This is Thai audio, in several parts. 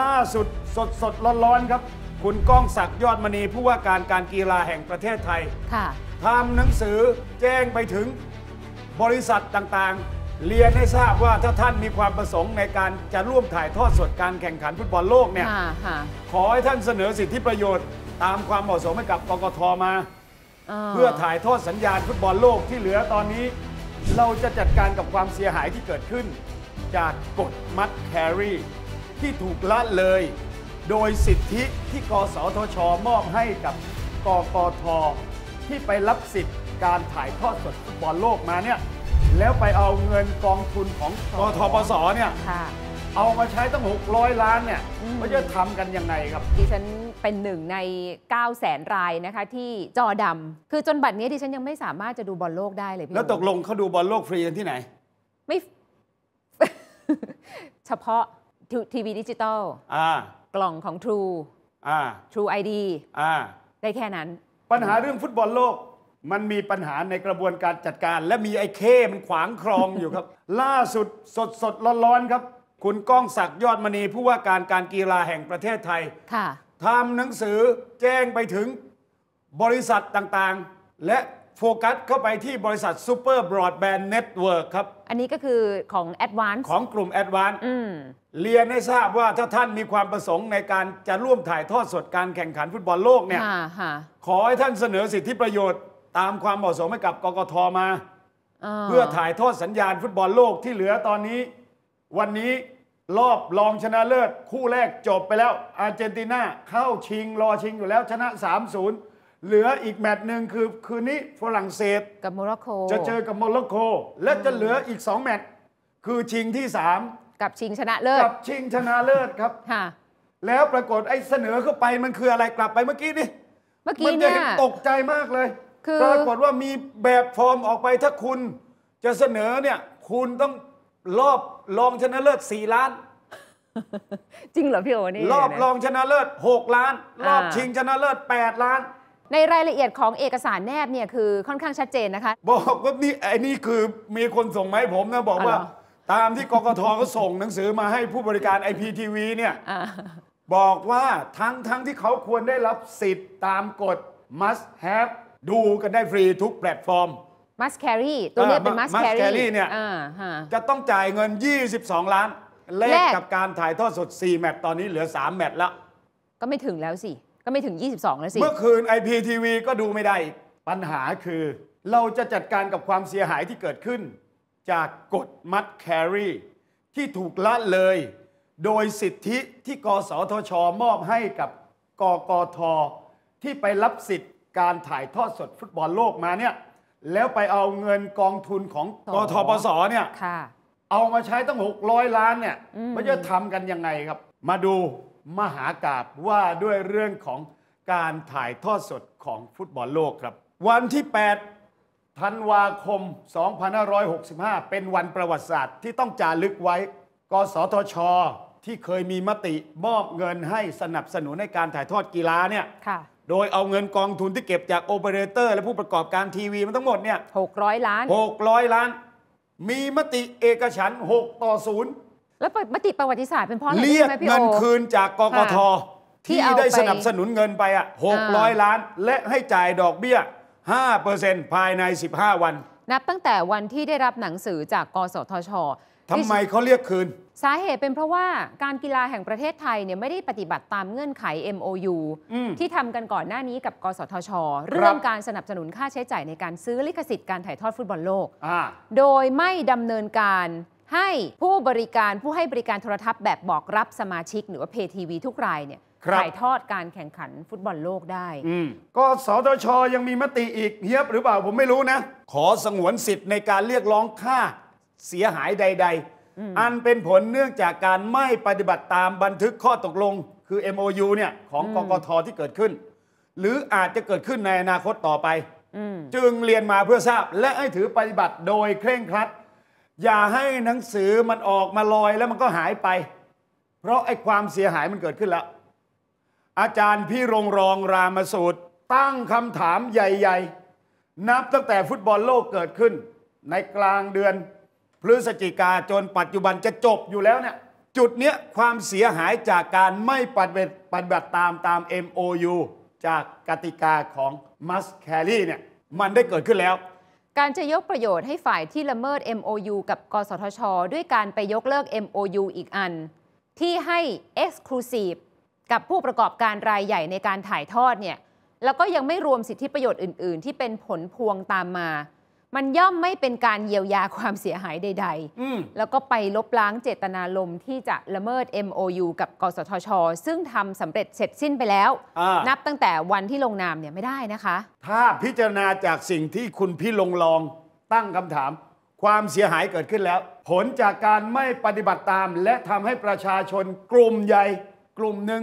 ล่าสุดสดสดร้อนๆครับ คุณก้องศักดิ์ยอดมณีผู้ว่าการการกีฬาแห่งประเทศไทยทำหนังสือแจ้งไปถึงบริษัทต่างๆ เรียนให้ทราบว่าถ้าท่านมีความประสงค์ในการจะร่วมถ่ายทอดสดการแข่งขันฟุตบอลโลกเนี่ยขอให้ท่านเสนอสิทธิประโยชน์ ตามความเหมาะสมให้กับกกทมาเพื่อถ่ายทอดสัญญาณฟุตบอลโลกที่เหลือตอนนี้ เราจะจัดการกับความเสียหายที่เกิดขึ้น จากกฎมัดแครีที่ถูกละเลยโดยสิทธิที่กสทช มอบให้กับกกทที่ไปรับสิทธิการถ่ายทอดสดฟุตบอลโลกมาเนี่ยแล้วไปเอาเงินกองทุนของกทปสเนี่ยเอามาใช้ตั้ง 600 ล้านเนี่ยมันจะทำกันยังไงครับดิฉันเป็นหนึ่งใน9 0 0แสนรายนะคะที่จอดำคือจนบัดนี้ดิฉันยังไม่สามารถจะดูบอลโลกได้เลยพี่ แล้วตกลงเขาดูบอลโลกฟรีกันที่ไหนไม่เฉพาะทีวีดิจิตอลอ่ากล่องของ True อ่า True ID อ่าได้แค่นั้น ปัญหาเรื่องฟุตบอลโลก มันมีปัญหาในกระบวนการจัดการ และมีไอ้เคมันขวางครองอยู่ครับ ล่าสุดสดสดร้อนๆครับ คุณก้องศักดิ์ยอดมณีผู้ว่าการการกีฬาแห่งประเทศไทยค่ะทำหนังสือแจ้งไปถึงบริษัทต่างๆ และโฟกัสเข้าไปที่บริษัทซูเปอร์บรอดแบนด์เน็ตเวิร์กครับ อันนี้ก็คือของ a d v a n c e ของกลุ่ม a d v a n c e เรียนให้ทราบว่า ถ้าท่านมีความประสงค์ในการจะร่วมถ่ายทอดสดการแข่งขันฟุตบอลโลกเนี่ยขอให้ท่านเสนอสิทธิประโยชน์ตามความเหมาะสมให้กับกกทมา เพื่อถ่ายทอดสัญญาณฟุตบอลโลกที่เหลือตอนนี้วันนี้รอบรองชนะเลิศคู่แรกจบไปแล้วอาร์เจนตินาเข้าชิง รอชิงอยู่แล้วชนะ 3-0เหลืออีกแมตช์หนึ่งคือคืนนี้ฝรั่งเศสกับโมร็อกโกจะเจอกับโมร็อกโกและจะเหลืออีก 2 แมตช์คือชิงที่ 3กับชิงชนะเลิศกับชิงชนะเลิศครับค่ะ แล้วปรากฏไอ้เสนอเข้าไปมันคืออะไรกลับไปเมื่อกี้นี่เมื่อกี้เนี่ยตกใจมากเลยปรากฏว่ามีแบบฟอร์มออกไปถ้าคุณจะเสนอเนี่ย คุณต้องรอบรองชนะเลิศสี่ล้านจริงเหรอพี่โอนี่รอบรองชนะเลิศหกล้านรอบชิงชนะเลิศแปดล้านในรายละเอียดของเอกสารแนบเนี่ยคือค่อนข้างชัดเจนนะคะ บอกว่านี่ไอ้นี่คือมีคนส่งมาให้ผมนะ บอกว่า ตามที่กกทเขาส่งหนังสือมาให้ผู้บริการไอพีทีวีเนี่ยบอกว่าทั้งทั้งที่เขาควรได้รับสิทธิ์ตามกฎ must have ดูกันได้ฟรีทุกแพลตฟอร์ม must carry ตัวนี้เป็น must carry เนี่ยจะต้องจ่ายเงิน 22 ล้าน เลขกับการถ่ายทอดสด 4 แมตต์ตอนนี้เหลือ3แมตต์แล้ว ก็ไม่ถึงแล้วสิก็ไม่ถึง 22 แล้วสิ เมื่อคืน IPTV ก็ดูไม่ได้ ปัญหาคือเราจะจัดการกับความเสียหายที่เกิดขึ้นจากกฎมัดแครีที่ถูกละเลย โดยสิทธิที่กสทช มอบให้กับกกทที่ไปรับสิทธิ์การถ่ายทอดสดฟุตบอลโลกมาเนี่ยแล้วไปเอาเงินกองทุนของกทปสเนี่ยเอามาใช้ตั้ง600 ล้านเนี่ยมันจะทำกันยังไงครับ มาดูมหากาบว่าด้วยเรื่องของการถ่ายทอดสดของฟุตบอลโลกครับ วันที่8ธันวาคม 2565 เป็นวันประวัติศาสตร์ที่ต้องจารึกไว้ กสทช ที่เคยมีมติมอบเงินให้สนับสนุนในการถ่ายทอดกีฬาเนี่ยโดยเอาเงินกองทุนที่เก็บจากโอเปอเรเตอร์และผู้ประกอบการทีวีมันทั้งหมดเนี่ย600ล้าน600 ล้าน มีมติเอกฉัน6ต่อ 0แล้วมติประวัติศาสตร์เป็นเพราะอะไรเรียกเงินคืนจากกกท ที่ได้สนับสนุนเงินไปอ่ะ600 ล้านและให้จ่ายดอกเบี้ย 5%ภายใน 15 วัน นับตั้งแต่วันที่ได้รับหนังสือจากกสทชทำไมเขาเรียกคืน สาเหตุเป็นเพราะว่าการกีฬาแห่งประเทศไทยเนี่ยไม่ได้ปฏิบัติตามเงื่อนไข MOU ที่ทำกันก่อนหน้านี้กับกสทช เรื่องการสนับสนุนค่าใช้จ่ายในการซื้อลิขสิทธิ์การถ่ายทอดฟุตบอลโลกโดยไม่ดำเนินการให้ผู้บริการผู้ให้บริการโทรทัศน์แบบบอกรับสมาชิก หรือว่าเพทีวีทุกรายเนี่ยถ่ายทอดการแข่งขันฟุตบอลโลกได้ก็สตชยังมีมติอีกเฮียบหรือเปล่าผมไม่รู้นะ ขอสงวนสิทธิ์ในการเรียกร้องค่าเสียหายใดๆ อันเป็นผลเนื่องจากการไม่ปฏิบัติตามบันทึกข้อตกลง คือ MOU เนี่ยของกกทที่เกิดขึ้น หรืออาจจะเกิดขึ้นในอนาคตต่อไปอจึงเรียนมาเพื่อทราบ และให้ถือปฏิบัติโดยเคร่งครัดอย่าให้หนังสือมันออกมาลอยแล้วมันก็หายไป เพราะไอ้ความเสียหายมันเกิดขึ้นแล้ว อาจารย์พี่รงรองรามสูตร ตั้งคำถามใหญ่ๆ นับตั้งแต่ฟุตบอลโลกเกิดขึ้น ในกลางเดือนพฤศจิกาจนปัจจุบันจะจบอยู่แล้วเนี่ยจุดเนี้ยความเสียหายจากการไม่ปฏิบัติปฏิบัติตามตาม MOU จากกติกาของมัสแคลรี่เนี่ยมันได้เกิดขึ้นแล้วการจะยกประโยชน์ให้ฝ่ายที่ละเมิด MOU กับ กสทช ด้วยการไปยกเลิก MOU อีกอัน ที่ให้ Exclusive กับผู้ประกอบการรายใหญ่ในการถ่ายทอดเนี่ย แล้วก็ยังไม่รวมสิทธิประโยชน์อื่นๆ ที่เป็นผลพวงตามมามันย่อมไม่เป็นการเยียวยาความเสียหายใดๆ แล้วก็ไปลบล้างเจตนารมณ์ที่จะละเมิด MOU กับ กสทช ซึ่งทำสำเร็จเสร็จสิ้นไปแล้ว นับตั้งแต่วันที่ลงนามเนี่ยไม่ได้นะคะ ถ้าพิจารณาจากสิ่งที่คุณพี่ลงลองตั้งคำถาม ความเสียหายเกิดขึ้นแล้ว ผลจากการไม่ปฏิบัติตามและทำให้ประชาชนกลุ่มใหญ่ กลุ่มหนึ่ง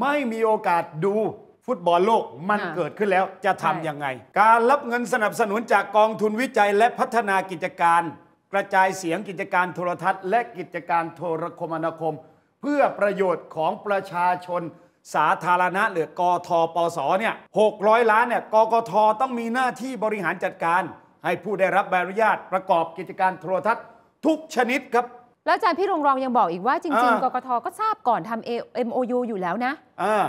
ไม่มีโอกาสดูฟุตบอลโลกมันเกิดขึ้นแล้วจะทำยังไง การรับเงินสนับสนุนจากกองทุนวิจัยและพัฒนากิจการ กระจายเสียงกิจการโทรทัศน์ และกิจการโทรคมนาคม เพื่อประโยชน์ของประชาชนสาธารณะ หรือกอทปสเนี่ย600 ล้านเนี่ยกกทต้องมีหน้าที่บริหารจัดการ ให้ผู้ได้รับใบอนุญาตประกอบกิจการโทรทัศน์ ทุกชนิดครับแล้วอาจารย์พี่รงรองยังบอกอีกว่าจริง ๆกกทก็ทราบก่อนทำเอ็มโอยูอยู่แล้วนะ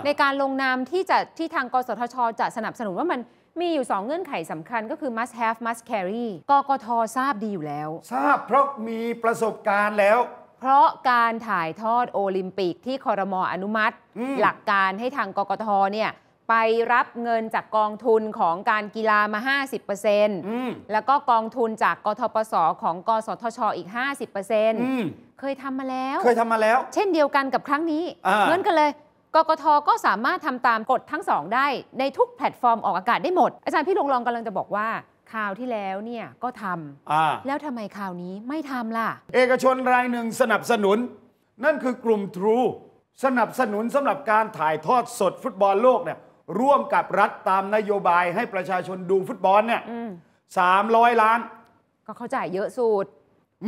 ในการลงนามที่จะที่ทางกสทช จะสนับสนุนว่ามันมีอยู่ 2 เงื่อนไขสำคัญก็คือ must have must carry กกททราบดีอยู่แล้ว ทราบเพราะมีประสบการณ์แล้ว เพราะการถ่ายทอดโอลิมปิกที่คอรมออนุมัติ หลักการให้ทางกกทเนี่ยไปรับเงินจากกองทุนของการกีฬามา 50%แล้วก็กองทุนจากกทปสของ กสทชอีก 50%เคยทำมาแล้วเคยทำมาแล้ว เช่นเดียวกันกับครั้งนี้เหมือนกันเลย กกทก็สามารถทำตามกฎทั้งสองได้ในทุกแพลตฟอร์มออกอากาศได้หมด อาจารย์พี่ลงรองกำลังจะบอกว่าคราวที่แล้วเนี่ยก็ทำแล้วทำไมคราวนี้ไม่ทำล่ะ เอกชนรายหนึ่งสนับสนุน นั่นคือกลุ่มทรูสนับสนุนสำหรับการถ่ายทอดสดฟุตบอลโลกเนี่ยร่วมกับรัฐตามนโยบายให้ประชาชนดูฟุตบอลเนี่ยสามร้อยล้าน ก็เขาจ่ายเยอะสุด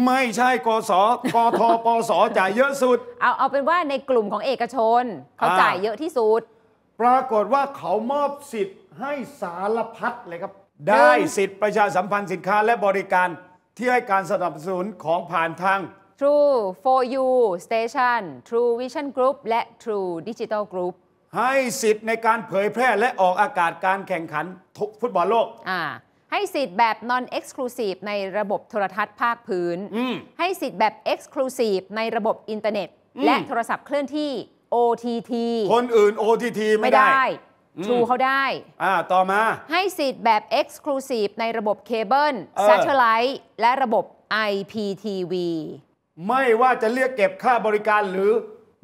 ไม่ใช่กสกทปสจ่ายเยอะสุด เอาเอาเป็นว่าในกลุ่มของเอกชนเขาาจ่ายเยอะที่สุด ปรากฏว่าเขามอบสิทธิ์ให้สารพัดเลยครับ ได้สิทธิ์ประชาสัมพันธ์สินค้าและบริการที่ให้การสนับสนุนของผ่านทาง True for you Station True Vision Group และ True Digital Group ให้สิทธิ์ในการเผยแพร่และออกอากาศการแข่งขันฟุตบอลโลก ให้สิทธิ์แบบ non exclusive ในระบบโทรทัศน์ภาคพื้น ให้สิทธิ์แบบ exclusive ในระบบอินเทอร์เน็ต และโทรศัพท์เคลื่อนที่ OTT คนอื่น OTT ไม่ได้ชูเขาได้ อ่าต่อมา ให้สิทธิ์แบบ exclusive ในระบบเคเบิลซัเทอร์ไลท์ และระบบ IPTV ไม่ว่าจะเรียกเก็บค่าบริการหรือ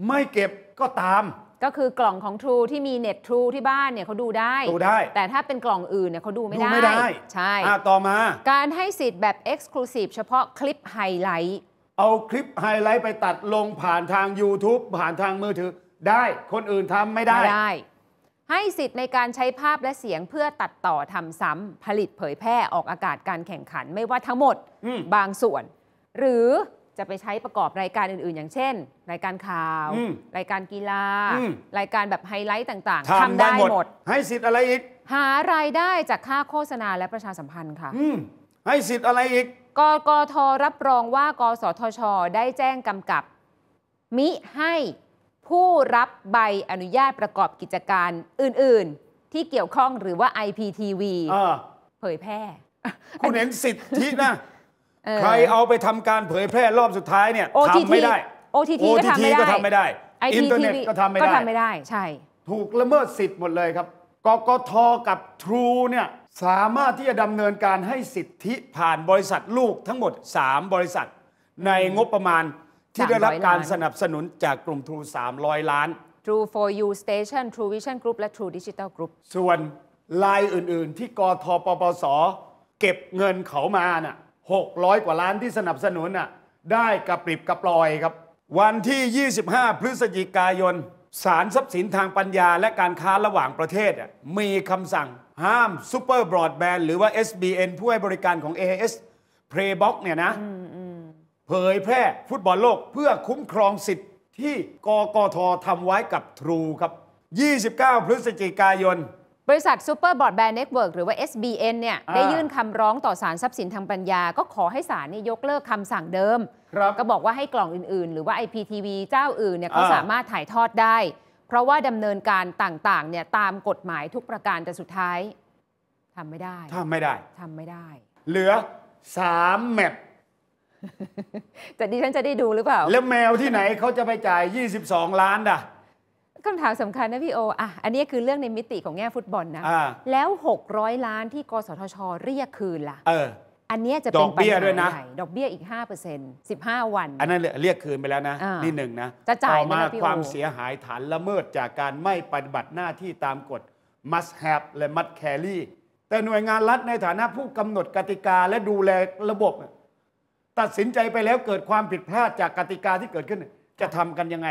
ไม่เก็บก็ตามก็คือกล่องของ True ที่มีเน็ต True ที่บ้านเนี่ยเขาดูได้ ดูได้ แต่ถ้าเป็นกล่องอื่นเนี่ยเขาดูไม่ได้ดูไม่ได้ ใช่ ต่อมา การให้สิทธิ์แบบ Exclusive เฉพาะคลิปไฮไลท์ เอาคลิปไฮไลท์ไปตัดลงผ่านทาง YouTube ผ่านทางมือถือได้ คนอื่นทำไม่ได้ไม่ได้ ให้สิทธิ์ในการใช้ภาพและเสียงเพื่อตัดต่อทำซ้ำผลิตเผยแพร่ออกอากาศการแข่งขันไม่ว่าทั้งหมดมบางส่วน หรือจะไปใช้ประกอบรายการอื่น ๆ อย่างเช่น รายการข่าว รายการกีฬา รายการแบบไฮไลท์ต่าง ๆทำได้หมด ให้สิทธิ์อะไรอีก หารายได้จากค่าโฆษณาและประชาสัมพันธ์ค่ะให้สิทธิ์อะไรอีก กกทรับรองว่า กสทช ได้แจ้งกำกับ มิให้ผู้รับใบอนุญาตประกอบกิจการอื่น ๆที่เกี่ยวข้องหรือว่า IPTV เผยแพร่คุณเห็นสิทธินะใครเอาไปทำการเผยแพร่รอบสุดท้ายเนี่ยทำไม่ได้ OTT ก็ทำไม่ได้ อินเทอร์เน็ตก็ทำไม่ได้ม่ได้ ใช่ ถูกละเมิดสิทธิ์หมดเลยครับกกทกับทรูเนี่ยสามารถที่จะดำเนินการให้สิทธิผ่านบริษัทลูกทั้งหมด 3 บริษัท ในงบประมาณที่ได้รับการสนับสนุนจากกลุ่มทรู 300 ล้าน True for You Station True Vision Group และ True Digital Group ส่วนลายอื่นๆ ที่กทปปสเก็บเงินเขามาน่ะ600กว่าล้านที่สนับสนุนน่ะได้กระปริบกระปลอยครับ วันที่ 25 พฤศจิกายน สารทรัพย์สินทางปัญญาและการค้าระหว่างประเทศ มีคำสั่ง ห้ามซูเปอร์บรอดแบนด์ หรือว่า SBN ผู้ให้บริการของ AIS Playbox เนี่ยนะเผยแพร่ฟุตบอลโลกเพื่อคุ้มครองสิทธิ์ที่กกททำไว้กับทรูครับ 29 พฤศจิกายนบริษัทซูอร์บอร์ดแบนเน็ตเวิร์กหรือว่า SBN เนี่ยได้ยื่นคำร้องต่อศาลทรัพย์สินทางปัญญา ก็ขอให้ศาลนี่ยกเลิกคำสั่งเดิมก็บอกว่าให้กล่องอื่น ๆ หรือว่า IPTV เจ้าอื่นเนี่ยเขาสามารถถ่ายทอดได้ เพราะว่าดำเนินการต่าง ๆ เนี่ยตามกฎหมายทุกประการแต่สุดท้ายทำไม่ได้ทำไม่ได้ทำไม่ได้ เหลือมแมปแต่ดิฉันจะได้ดูหรือเปล่าแล้วแมวที่ไหนเขาจะไปจ่าย22 ล้านด่ะคำถามสำคัญนะพี่โอ อ่ะ อันนี้คือเรื่องในมิติของแง่ฟุตบอลนะะแล้ว 600 ล้านที่กสทช เรียกคืนล่ะ เออ อันนี้จะเป็นดอกเบี้ยด้วยนะปัญหาใหญ่ดอกเบี้ยอีก 5% 15 วัน อันนั้นเรียกคืนไปแล้วนะะนี่หนึ่งนะจะจ่ายต่อมาความเสียหายฐานละเมิดจากการไม่ปฏิบัติหน้าที่ตามกฎ must have และ must carry แต่หน่วยงานรัฐในฐานะผู้กำหนดกติกาและดูแลระบบตัดสินใจไปแล้วเกิดความผิดพลาดจากกติกาที่เกิดขึ้น จะทำกันยังไง